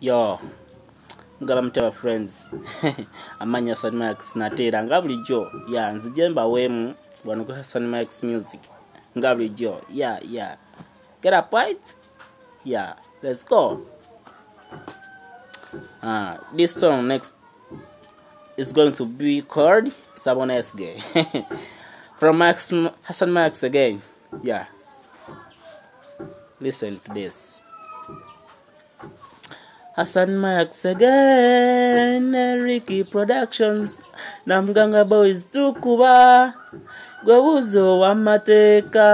yo mugala mutya friends amanya hassan max nga bulijjo ya nzije mbaweemu wano ku hassan max music nga bulijjo ya ya get a point. ya let's go Ah, this song next is going to be called sabonesge from max hassan max again yeah listen to this hassan max again ricky productions na muganga boys tukuba gwe buuza owamateeka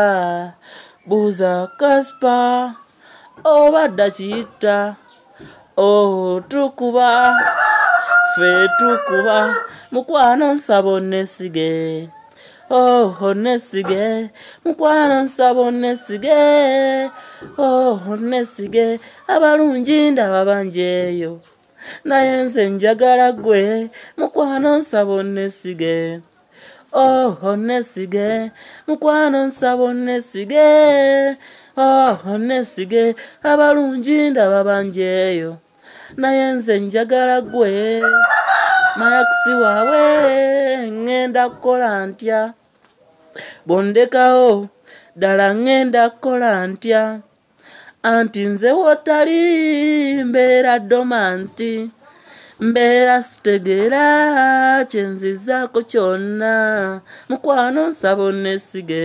buuza kaspa oba dakiyita o oh, tukuba fe tukuba mukwano nsabo nesige oho nesige mukwana nsaba onesige oho nesige abalungi ndaba banjeeyo naye nze njagala gwe mukwana nsaba onesige oho nesige mukwana nsaba onesige oho nesige abalungi ndaba banjeeyo naye nze njagala gwe maakisi waawe ngenda kukola ntya bondekawo ddala ŋŋenda kukola ntya anti nze wotali mbeera domanti mbeera sitegeera kyenzizaako kyonna mukwano nsaba onnesige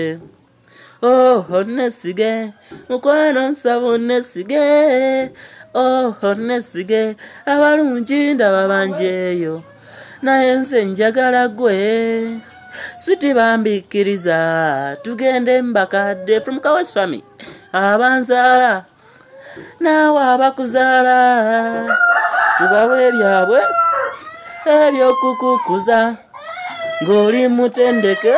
oho nnesige mukwano nsaba onnesige oho nnesige abalungi ndaba banjeeyo naye nze njagala gwe switi bambikiriza tugende mbakadde from kawes family abanzaala naawe abakuzaala tubawe ebyabwe ebyokukukuza ng'oli mutendeke